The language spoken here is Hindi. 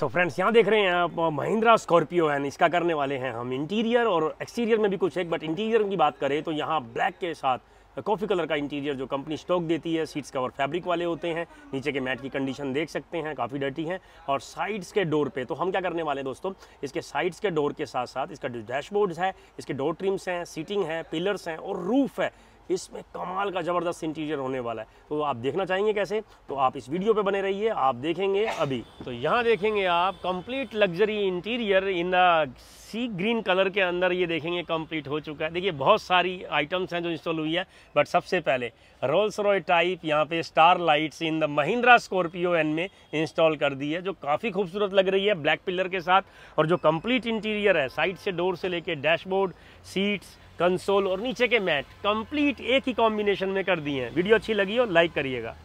सो फ्रेंड्स यहाँ देख रहे हैं आप महिंद्रा स्कॉर्पियो है इसका करने वाले हैं हम इंटीरियर और एक्सटीरियर में भी कुछ है बट इंटीरियर की बात करें तो यहाँ ब्लैक के साथ कॉफ़ी कलर का इंटीरियर जो कंपनी स्टॉक देती है सीट्स कवर फैब्रिक वाले होते हैं नीचे के मैट की कंडीशन देख सकते हैं काफ़ी डर्टी हैं और साइड्स के डोर पे तो हम क्या करने वाले हैं दोस्तों इसके साइड्स के डोर के साथ साथ इसका जो डैशबोर्ड्स है इसके डोर ट्रिम्स हैं सीटिंग है पिलर्स हैं और रूफ़ है इसमें कमाल का ज़बरदस्त इंटीरियर होने वाला है तो आप देखना चाहेंगे कैसे तो आप इस वीडियो पे बने रहिए आप देखेंगे अभी तो यहाँ देखेंगे आप complete luxury interior in the sea green colour के अंदर ये देखेंगे कंप्लीट हो चुका है देखिए बहुत सारी आइटम्स हैं जो इंस्टॉल हुई है बट सबसे पहले रोल्स रॉय टाइप यहाँ पे star lights in the Mahindra Scorpio N में इंस्टॉल कर दी है जो काफ़ी खूबसूरत लग रही है ब्लैक पिलर के साथ और जो कम्प्लीट इंटीरियर है साइड से डोर से लेके डैशबोर्ड सीट्स कंसोल और नीचे के मैट कंप्लीट एक ही कॉम्बिनेशन में कर दिए हैं वीडियो अच्छी लगी हो लाइक करिएगा